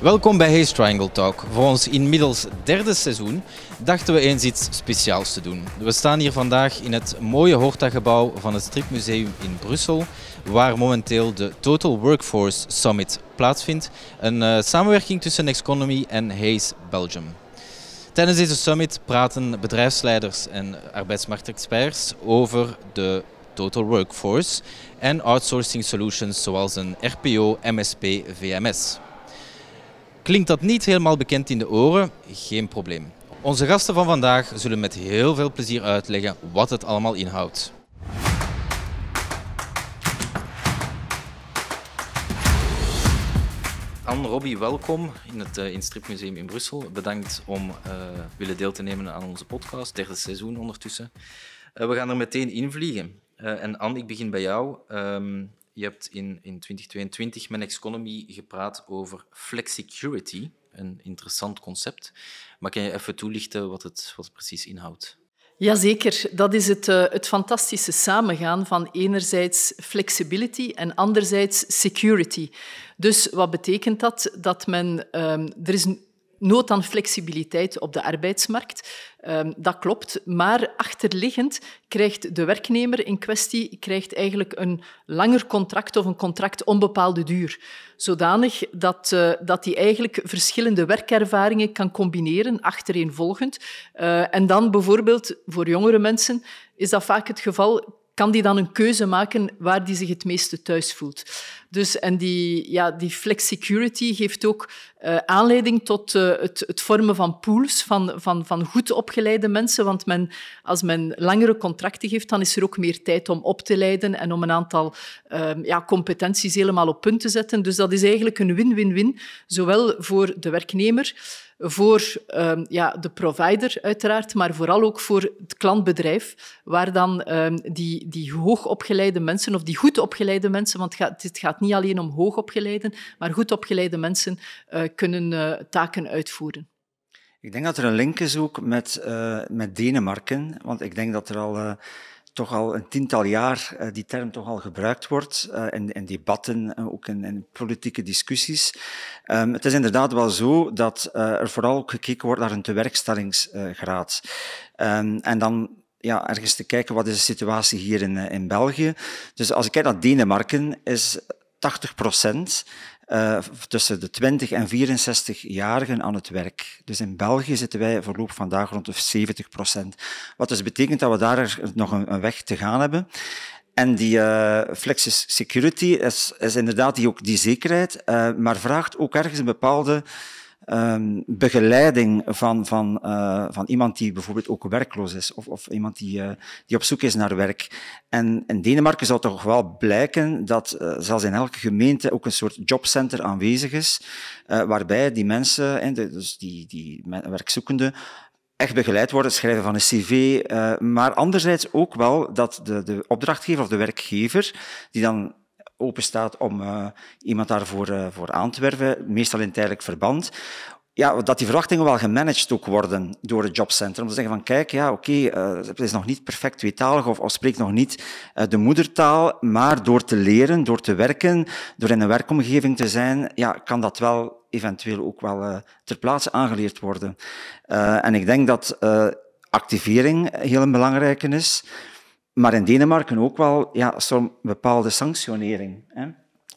Welkom bij Haze Triangle Talk. Voor ons inmiddels derde seizoen dachten we eens iets speciaals te doen. We staan hier vandaag in het mooie Horta-gebouw van het Stripmuseum in Brussel, waar momenteel de Total Workforce Summit plaatsvindt. Een eh, samenwerking tussen Economy en Haze Belgium. Tijdens deze summit praten bedrijfsleiders en arbeidsmarktexperts over de Total Workforce en outsourcing solutions zoals een RPO, MSP, VMS. Klinkt dat niet helemaal bekend in de oren? Geen probleem. Onze gasten van vandaag zullen met heel veel plezier uitleggen wat het allemaal inhoudt. Anne Robbie, welkom in het uh, eh, Instripmuseum in Brussel. Bedankt om eh, willen deel te nemen aan onze podcast, derde seizoen ondertussen. Eh, we gaan er meteen invliegen. en Anne, ik begin bij jou. Ehm, je hebt in, in 2022 met Economy gepraat over flexicurity, een interessant concept. Maar kan je even toelichten wat het, wat precies inhoudt? Jazeker, dat is het, eh, het fantastische samengaan van enerzijds flexibility en anderzijds security. Dus wat betekent dat? Dat men, ehm, er is een nood aan flexibiliteit op de arbeidsmarkt. Ehm, dat klopt, maar achterliggend krijgt de werknemer in kwestie krijgt eigenlijk een langer contract of een contract onbepaalde duur. Zodanig dat eh, hij dat eigenlijk verschillende werkervaringen kan combineren, achtereenvolgend. Uh, en dan bijvoorbeeld voor jongere mensen is dat vaak het geval, kan die dan een keuze maken waar die zich het meeste thuis voelt. Dus, en die, ja, die flexicurity geeft ook eh, aanleiding tot eh, het, het, vormen van pools van, van, van goed opgeleide mensen. Want men, als men langere contracten geeft, dan is er ook meer tijd om op te leiden en om een aantal ehm, ja, competenties helemaal op punt te zetten. Dus dat is eigenlijk een win-win-win, zowel voor de werknemer voor ehm, ja, de provider uiteraard, maar vooral ook voor het klantbedrijf, waar dan ehm, die, die hoogopgeleide mensen of die goed opgeleide mensen, want het gaat, het gaat niet alleen om opgeleiden, maar goed opgeleide mensen eh, kunnen eh, taken uitvoeren. Ik denk dat er een link is ook met, eh, met Denemarken, want ik denk dat er al toch al een tiental jaar die term toch al gebruikt wordt in, in, debatten, uh, ook in, politieke discussies. Ehm, het is inderdaad wel zo dat er vooral ook gekeken wordt naar een tewerkstellingsgraad. Ehm, en dan ja, ergens te kijken wat is de situatie hier in, in België. Dus als ik kijk naar Denemarken, is 80 eh, tussen de 20 en 64-jarigen aan het werk. Dus in België zitten wij voorlopig vandaag rond de 70 Wat dus betekent dat we daar nog een, weg te gaan hebben. En die uh, Security is, is, inderdaad die, ook die zekerheid, eh, maar vraagt ook ergens een bepaalde um, begeleiding van, van, eh, van iemand die bijvoorbeeld ook werkloos is of, of iemand die, eh, die op zoek is naar werk. En in Denemarken zou toch wel blijken dat eh, zelfs in elke gemeente ook een soort jobcenter aanwezig is, waarbij die mensen, en dus die, die werkzoekenden, echt begeleid worden, schrijven van een cv, maar anderzijds ook wel dat de, de opdrachtgever of de werkgever, die dan openstaat om eh, iemand daarvoor eh, voor aan te werven, meestal in tijdelijk verband. Ja, dat die verwachtingen wel gemanaged ook worden door het jobcentrum. Om te zeggen van, kijk, ja, oké, eh, het is nog niet perfect tweetalig of, of spreekt nog niet de moedertaal, maar door te leren, door te werken, door in een werkomgeving te zijn, ja, kan dat wel eventueel ook wel ter plaatse aangeleerd worden. en ik denk dat activering heel een belangrijke is. Maar in Denemarken ook wel ja, zo'n bepaalde sanctionering. Hè?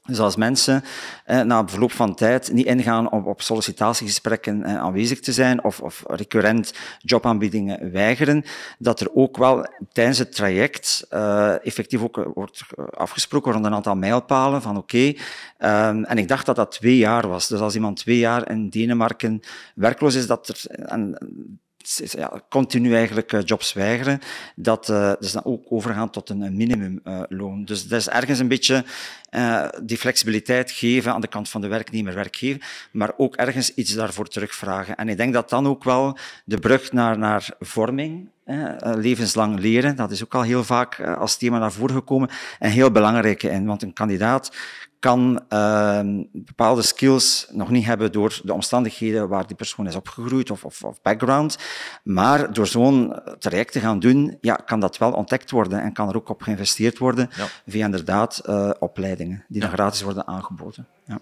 Dus als mensen eh, na een verloop van tijd niet ingaan om op sollicitatiegesprekken eh, aanwezig te zijn of, of, recurrent jobaanbiedingen weigeren, dat er ook wel tijdens het traject eh, effectief ook eh, wordt afgesproken rond een aantal mijlpalen van oké. Ehm, en ik dacht dat dat twee jaar was. Dus als iemand twee jaar in Denemarken werkloos is, dat er ja, continu eigenlijk eh, jobs weigeren, dat, uh, dus dan ook overgaan tot een, minimumloon. Eh, dus dat is ergens een beetje die flexibiliteit geven aan de kant van de werknemer, werkgever, maar ook ergens iets daarvoor terugvragen. En ik denk dat dan ook wel de brug naar, naar vorming eh, levenslang leren, dat is ook al heel vaak eh, als thema naar voren gekomen. En heel belangrijk, en, want een kandidaat kan ehm, bepaalde skills nog niet hebben door de omstandigheden waar die persoon is opgegroeid of, of, of background. Maar door zo'n traject te gaan doen, ja, kan dat wel ontdekt worden en kan er ook op geïnvesteerd worden via inderdaad eh, opleidingen die nog dan gratis worden aangeboden. Ja.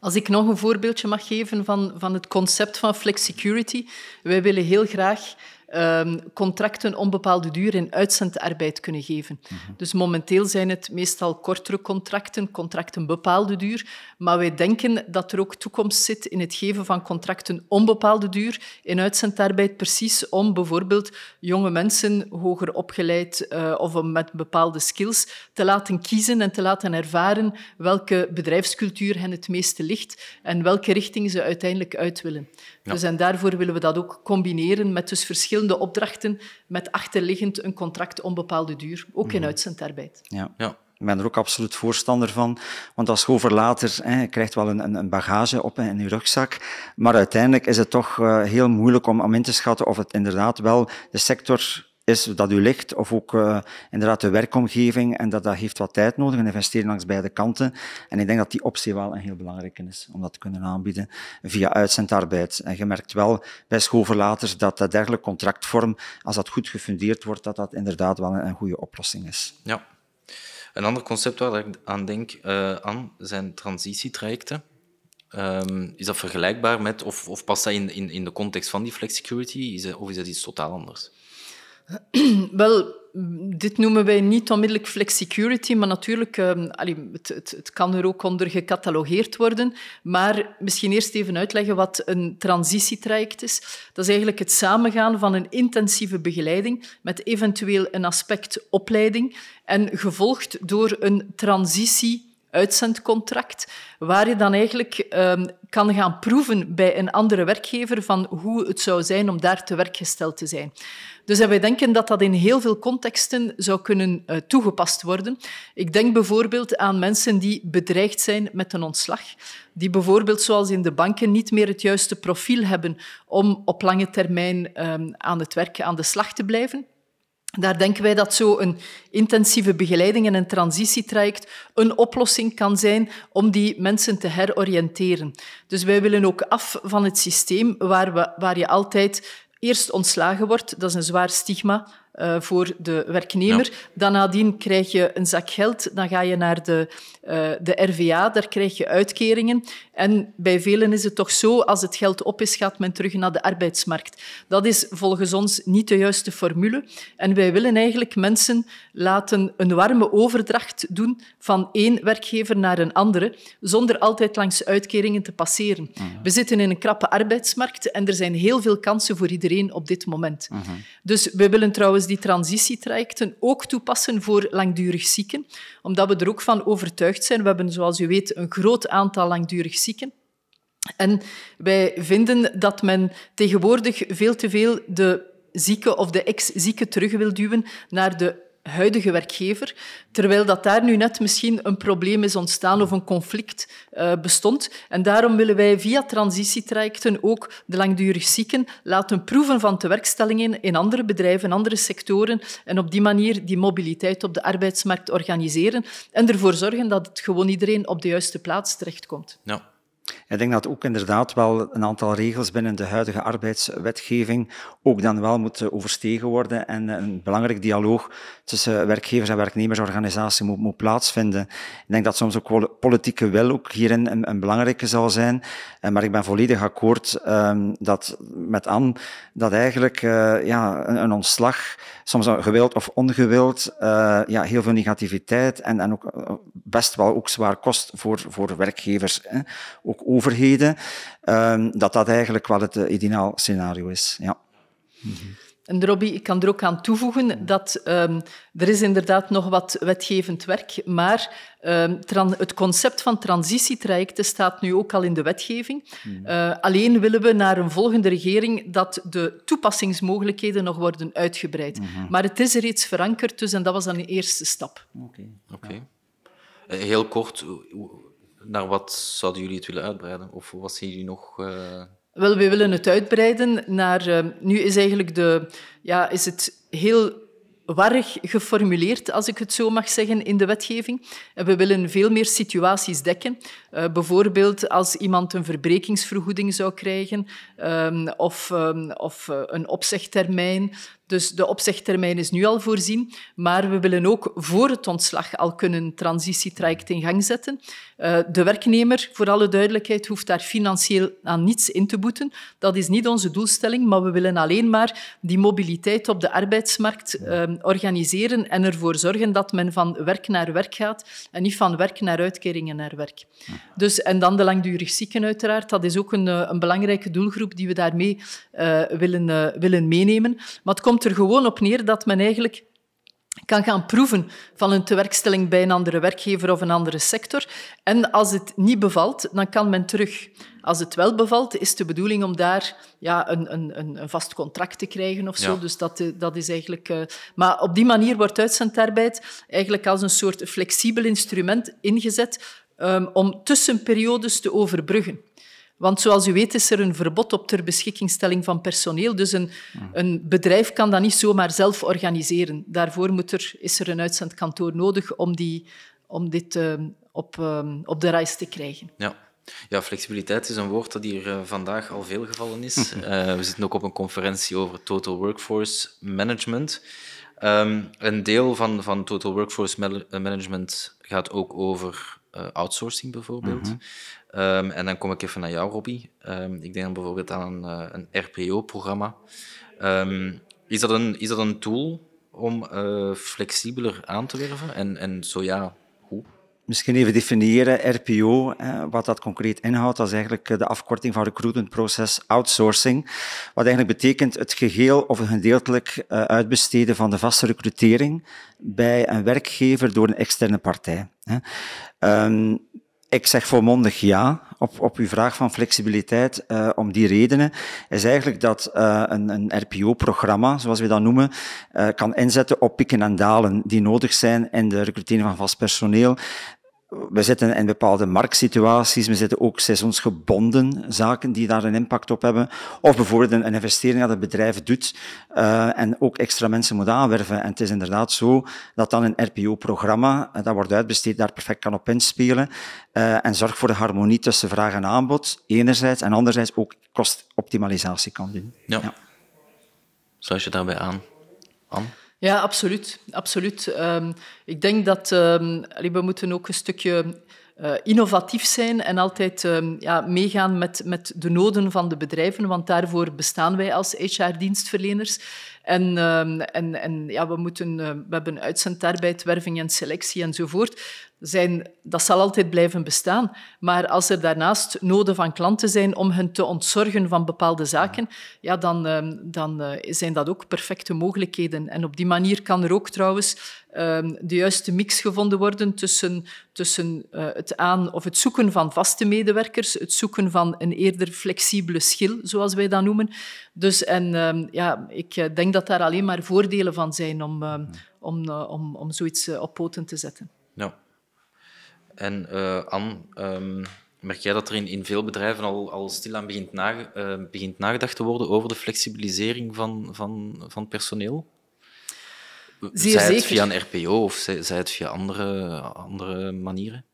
Als ik nog een voorbeeldje mag geven van, van het concept van flexicurity. Wij willen heel graag um, contracten onbepaalde duur in uitzendarbeid kunnen geven. Mhm. Dus momenteel zijn het meestal kortere contracten, contracten bepaalde duur. Maar wij denken dat er ook toekomst zit in het geven van contracten onbepaalde duur in uitzendarbeid, precies om bijvoorbeeld jonge mensen, hoger opgeleid eh, of met bepaalde skills, te laten kiezen en te laten ervaren welke bedrijfscultuur hen het meeste ligt en welke richting ze uiteindelijk uit willen. Dus daarvoor willen we dat ook combineren met dus verschillende verschillende opdrachten met achterliggend een contract onbepaalde duur, ook in mhm. uitzendarbeid. Ja. ja. Ik ben er ook absoluut voorstander van. Want als school later hè, je krijgt wel een, een bagage op in je rugzak. Maar uiteindelijk is het toch eh, heel moeilijk om, om in te schatten of het inderdaad wel de sector is dat u ligt, of ook eh, inderdaad de werkomgeving. En dat, dat heeft wat tijd nodig, en investeren langs beide kanten. En ik denk dat die optie wel een heel belangrijke is, om dat te kunnen aanbieden via uitzendarbeid. En je merkt wel bij schoolverlaters dat dat dergelijke contractvorm, als dat goed gefundeerd wordt, dat dat inderdaad wel een, goede oplossing is. Ja. Een ander concept waar ik aan denk, aan, eh, zijn transitietrajecten. Ehm, is dat vergelijkbaar met, of, of past dat in, in, de context van die flexicurity, is of is dat iets totaal anders? Wel, dit noemen wij niet onmiddellijk flexicurity, maar natuurlijk, euh, het, het, het, kan er ook onder gecatalogeerd worden. Maar misschien eerst even uitleggen wat een transitietraject is. Dat is eigenlijk het samengaan van een intensieve begeleiding met eventueel een aspect opleiding en gevolgd door een transitie uitzendcontract, waar je dan eigenlijk ehm, kan gaan proeven bij een andere werkgever van hoe het zou zijn om daar te werkgesteld te zijn. Dus wij denken dat dat in heel veel contexten zou kunnen eh, toegepast worden. Ik denk bijvoorbeeld aan mensen die bedreigd zijn met een ontslag, die bijvoorbeeld zoals in de banken niet meer het juiste profiel hebben om op lange termijn ehm, aan het werk aan de slag te blijven. Daar denken wij dat zo'n intensieve begeleiding en een transitietraject een oplossing kan zijn om die mensen te heroriënteren. Dus wij willen ook af van het systeem waar, we, waar je altijd eerst ontslagen wordt, dat is een zwaar stigma, eh, voor de werknemer. Ja. Dan nadien krijg je een zak geld, dan ga je naar de, uh, de RVA, daar krijg je uitkeringen. En bij velen is het toch zo, als het geld op is, gaat men terug naar de arbeidsmarkt. Dat is volgens ons niet de juiste formule. En wij willen eigenlijk mensen laten een warme overdracht doen van één werkgever naar een andere, zonder altijd langs uitkeringen te passeren. Mhm. We zitten in een krappe arbeidsmarkt en er zijn heel veel kansen voor iedereen op dit moment. Mhm. Dus we willen trouwens die transitietrajecten ook toepassen voor langdurig zieken, omdat we er ook van overtuigd zijn. We hebben, zoals u weet, een groot aantal langdurig zieken. En wij vinden dat men tegenwoordig veel te veel de zieke of de ex-zieke terug wil duwen naar de huidige werkgever, terwijl dat daar nu net misschien een probleem is ontstaan of een conflict eh, bestond. En daarom willen wij via transitietrajecten ook de langdurig zieken laten proeven van tewerkstellingen in andere bedrijven, andere sectoren en op die manier die mobiliteit op de arbeidsmarkt organiseren en ervoor zorgen dat het gewoon iedereen op de juiste plaats terechtkomt. Ja. Ik denk dat ook inderdaad wel een aantal regels binnen de huidige arbeidswetgeving ook dan wel moeten overstegen worden en een belangrijk dialoog tussen werkgevers en werknemersorganisaties moet, moet plaatsvinden. Ik denk dat soms ook politieke wil ook hierin een, belangrijke zal zijn, eh, maar ik ben volledig akkoord ehm, dat, met aan dat eigenlijk eh, ja, een, ontslag, soms gewild of ongewild, eh, ja, heel veel negativiteit en, en ook best wel ook zwaar kost voor, voor werkgevers. Hè. Ook overheden, ehm, dat dat eigenlijk wel het uh, ideaal scenario is. Ja. En Robby, ik kan er ook aan toevoegen dat ehm, er is inderdaad nog wat wetgevend werk, maar ehm, het concept van transitietrajecten staat nu ook al in de wetgeving. Hmm. Eh, alleen willen we naar een volgende regering dat de toepassingsmogelijkheden nog worden uitgebreid. Hmm. Maar het is er reeds verankerd, dus en dat was dan de eerste stap. Oké. Oké. Eh, heel kort, naar wat zouden jullie het willen uitbreiden? Of wat zien jullie nog... Eh, Wel, we willen het uitbreiden naar... Eh, nu is eigenlijk de... Ja, is het heel warrig geformuleerd, als ik het zo mag zeggen, in de wetgeving. we willen veel meer situaties dekken. Eh, bijvoorbeeld als iemand een verbrekingsvergoeding zou krijgen ehm, of, ehm, of een opzegtermijn. Dus de opzegtermijn is nu al voorzien, maar we willen ook voor het ontslag al kunnen een transitietraject in gang zetten. Eh, de werknemer, voor alle duidelijkheid, hoeft daar financieel aan niets in te boeten. Dat is niet onze doelstelling, maar we willen alleen maar die mobiliteit op de arbeidsmarkt ehm, organiseren en ervoor zorgen dat men van werk naar werk gaat en niet van werk naar uitkeringen naar werk. Dus, en dan de langdurig zieken uiteraard. Dat is ook een, eh, een belangrijke doelgroep die we daarmee eh, willen, willen meenemen. Maar het komt komt er gewoon op neer dat men eigenlijk kan gaan proeven van een tewerkstelling bij een andere werkgever of een andere sector. En als het niet bevalt, dan kan men terug. Als het wel bevalt, is de bedoeling om daar ja, een, een, een vast contract te krijgen of zo. Dus dat, eh, dat is eigenlijk... Eh, maar op die manier wordt uitzendarbeid eigenlijk als een soort flexibel instrument ingezet um, om tussenperiodes te overbruggen. Want zoals u weet is er een verbod op ter beschikkingstelling van personeel. Dus een, een bedrijf kan dat niet zomaar zelf organiseren. Daarvoor moet er, is er een uitzendkantoor nodig om, die, om dit ehm, op, ehm, op de reis te krijgen. Ja. Ja, flexibiliteit is een woord dat hier eh, vandaag al veel gevallen is. Eh, we zitten ook op een conferentie over total workforce management. Ehm, een deel van, van total workforce eh, management gaat ook over eh, outsourcing bijvoorbeeld. Mhm. Ehm, en dan kom ik even naar jou, Robby ehm, ik denk dan bijvoorbeeld aan een, eh, een RPO-programma. Ehm, is, dat een, is dat een tool om eh, flexibeler aan te werven? En, en zo ja, Misschien even definiëren, RPO, wat dat concreet inhoudt. Dat is eigenlijk eh, de afkorting van Recruitment Process Outsourcing. Wat eigenlijk betekent het geheel of een gedeeltelijk eh, uitbesteden van de vaste recrutering bij een werkgever door een externe partij. Ehm, ik zeg volmondig ja op, op uw vraag van flexibiliteit eh, om die redenen. Is eigenlijk dat uh, een, een RPO-programma, zoals we dat noemen, kan inzetten op pieken en dalen die nodig zijn in de recrutering van vast personeel we zitten in bepaalde marktsituaties, we zitten ook seizoensgebonden zaken die daar een impact op hebben. Of bijvoorbeeld een, investering dat het bedrijf doet eh, en ook extra mensen moet aanwerven. En het is inderdaad zo dat dan een RPO-programma, eh, dat wordt uitbesteed, daar perfect kan op inspelen. Eh, en zorgt voor de harmonie tussen vraag en aanbod, enerzijds, en anderzijds ook kostoptimalisatie kan doen. Ja. ja. je daarbij aan, Anne? Ja, absoluut. absoluut. Ehm, ik denk dat ehm, we moeten ook een stukje uh, innovatief zijn en altijd ehm, ja, meegaan met, met de noden van de bedrijven, want daarvoor bestaan wij als HR-dienstverleners. En, ehm, en, en ja, we, moeten, eh, we hebben uitzendarbeid, werving en selectie enzovoort. Zijn, dat zal altijd blijven bestaan. Maar als er daarnaast noden van klanten zijn om hen te ontzorgen van bepaalde zaken, ja, dan, ehm, dan eh, zijn dat ook perfecte mogelijkheden. En op die manier kan er ook trouwens ehm, de juiste mix gevonden worden tussen, tussen eh, het aan of het zoeken van vaste medewerkers, het zoeken van een eerder flexibele schil, zoals wij dat noemen, dus en, ehm, ja, ik eh, denk dat daar alleen maar voordelen van zijn om, ehm, om, eh, om, om zoiets eh, op poten te zetten. Ja. Nou. En uh, Anne, ehm, merk jij dat er in, in veel bedrijven al, al stilaan begint, na, begint nagedacht te worden over de flexibilisering van, van, van personeel? Zeer zij het via een RPO of zij, zij het via andere, andere manieren?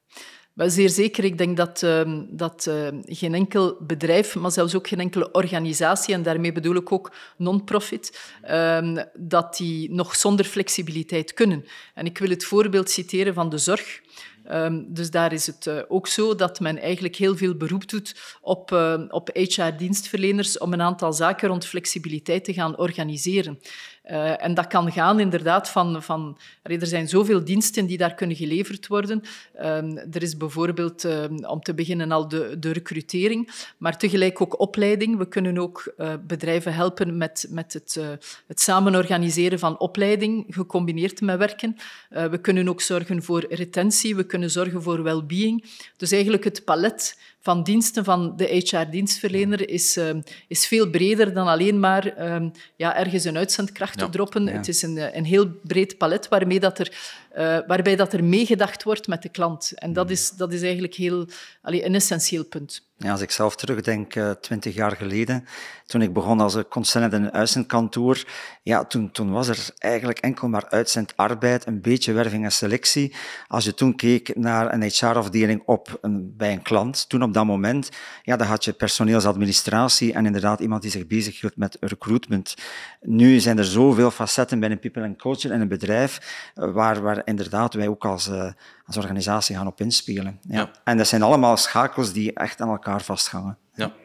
Maar zeer zeker, ik denk dat, ehm, dat ehm, geen enkel bedrijf, maar zelfs ook geen enkele organisatie, en daarmee bedoel ik ook non-profit, ehm, dat die nog zonder flexibiliteit kunnen. En ik wil het voorbeeld citeren van de zorg. Ehm, dus daar is het eh, ook zo dat men eigenlijk heel veel beroep doet op, uh, op HR-dienstverleners om een aantal zaken rond flexibiliteit te gaan organiseren. Eh, en dat kan gaan inderdaad van... van er zijn zoveel diensten die daar kunnen geleverd worden. Ehm, er is bijvoorbeeld, ehm, om te beginnen al, de, de recrutering, maar tegelijk ook opleiding. We kunnen ook bedrijven helpen met, met het, het samen organiseren van opleiding, gecombineerd met werken. we kunnen ook zorgen voor retentie. We kunnen zorgen voor well-being. Dus eigenlijk het palet van diensten van de HR-dienstverlener is, ehm, is veel breder dan alleen maar ehm, ja, ergens een uitzendkracht te droppen. Het is een, een heel breed palet waarmee dat er, eh, waarbij dat er meegedacht wordt met de klant. En dat hmm. is, dat is eigenlijk heel, een essentieel punt. Ja, als ik zelf terugdenk, eh, twintig jaar geleden, toen ik begon als consulent in een uitzendkantoor, ja, toen, toen was er eigenlijk enkel maar uitzendarbeid, een beetje werving en selectie. Als je toen keek naar een HR-afdeling op bij een klant, toen op dat moment, ja, dan had je personeelsadministratie en inderdaad iemand die zich bezighield met recruitment. Nu zijn er zoveel facetten binnen people and culture en een bedrijf, eh, waar, waar inderdaad wij ook als, eh, als organisatie gaan op inspelen. Ja. En dat zijn allemaal schakels die echt aan elkaar vasthangen. Ja, oké,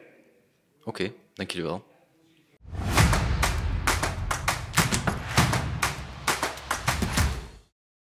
okay, dank jullie wel.